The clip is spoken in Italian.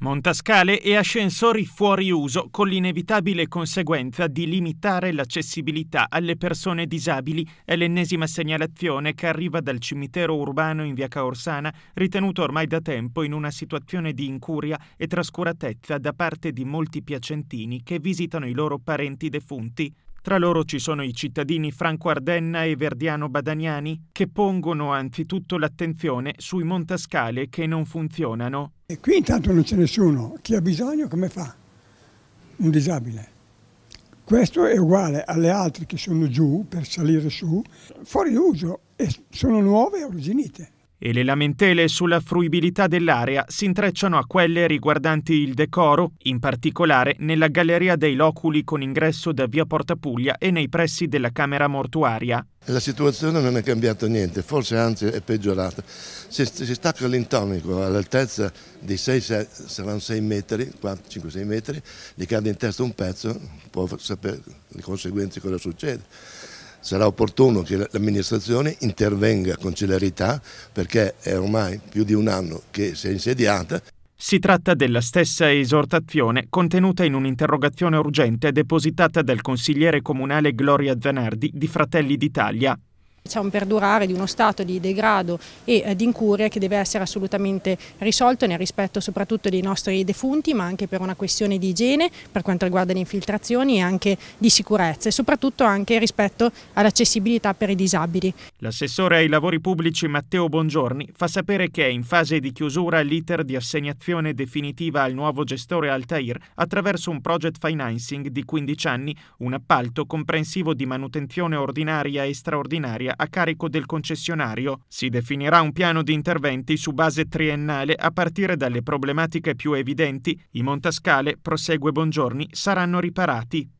montascale e ascensori fuori uso con l'inevitabile conseguenza di limitare l'accessibilità alle persone disabili è l'ennesima segnalazione che arriva dal cimitero urbano in via Caorsana, ritenuto ormai da tempo in una situazione di incuria e trascuratezza da parte di molti piacentini che visitano i loro parenti defunti. Tra loro ci sono i cittadini Franco Ardenna e Verdiano Badagnani che pongono anzitutto l'attenzione sui montascale che non funzionano. E qui intanto non c'è nessuno, chi ha bisogno come fa? Un disabile. Questo è uguale alle altre che sono giù per salire su, fuori uso e sono nuove e originite e le lamentele sulla fruibilità dell'area si intrecciano a quelle riguardanti il decoro, in particolare nella Galleria dei Loculi con ingresso da via Porta Puglia e nei pressi della Camera Mortuaria. La situazione non è cambiata niente, forse anzi è peggiorata. Se si stacca all'intonico all'altezza di 6-6 metri, 5-6 metri, gli cade in testa un pezzo, può sapere le conseguenze cosa succede sarà opportuno che l'amministrazione intervenga con celerità perché è ormai più di un anno che si è insediata. Si tratta della stessa esortazione contenuta in un'interrogazione urgente depositata dal consigliere comunale Gloria Zanardi di Fratelli d'Italia diciamo, perdurare di uno stato di degrado e eh, di incuria che deve essere assolutamente risolto nel rispetto soprattutto dei nostri defunti ma anche per una questione di igiene per quanto riguarda le infiltrazioni e anche di sicurezza e soprattutto anche rispetto all'accessibilità per i disabili. L'assessore ai lavori pubblici Matteo Bongiorni fa sapere che è in fase di chiusura l'iter di assegnazione definitiva al nuovo gestore Altair attraverso un project financing di 15 anni, un appalto comprensivo di manutenzione ordinaria e straordinaria a carico del concessionario. Si definirà un piano di interventi su base triennale a partire dalle problematiche più evidenti. I montascale, prosegue Bongiorni, saranno riparati.